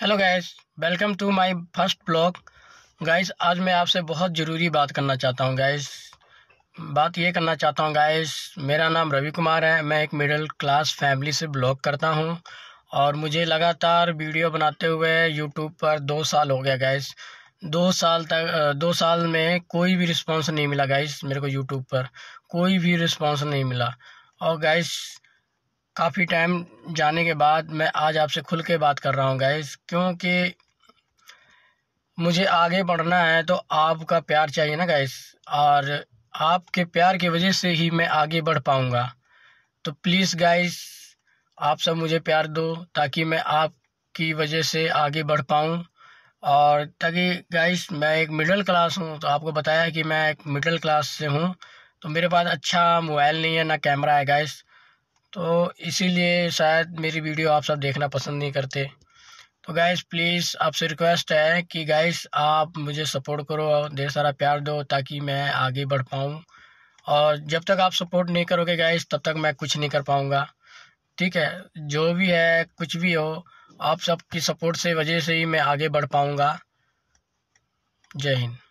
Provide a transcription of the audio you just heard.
hello guys welcome to my first blog guys आज मैं आपसे बहुत ज़रूरी बात करना चाहता हूँ गाइस बात ये करना चाहता हूँ गाइस मेरा नाम रवि कुमार है मैं एक मिडिल क्लास फैमिली से ब्लॉग करता हूँ और मुझे लगातार वीडियो बनाते हुए यूट्यूब पर दो साल हो गया गाइस दो साल तक दो साल में कोई भी रिस्पॉन्स नहीं मिला गाइस मेरे को यूट्यूब पर कोई भी रिस्पॉन्स नहीं मिला और गाइस काफ़ी टाइम जाने के बाद मैं आज आपसे खुल के बात कर रहा हूँ गैस क्योंकि मुझे आगे बढ़ना है तो आपका प्यार चाहिए ना गैस और आपके प्यार की वजह से ही मैं आगे बढ़ पाऊँगा तो प्लीज़ गाइस आप सब मुझे प्यार दो ताकि मैं आपकी वजह से आगे बढ़ पाऊँ और ताकि गाइस मैं एक मिडिल क्लास हूँ तो आपको बताया कि मैं एक मिडिल क्लास से हूँ तो मेरे पास अच्छा मोबाइल नहीं है ना कैमरा है गाइस तो इसीलिए शायद मेरी वीडियो आप सब देखना पसंद नहीं करते तो गाइस प्लीज़ आपसे रिक्वेस्ट है कि गाइस आप मुझे सपोर्ट करो और ढेर सारा प्यार दो ताकि मैं आगे बढ़ पाऊँ और जब तक आप सपोर्ट नहीं करोगे गाइस तब तक मैं कुछ नहीं कर पाऊँगा ठीक है जो भी है कुछ भी हो आप सबकी सपोर्ट से वजह से ही मैं आगे बढ़ पाऊँगा जय हिंद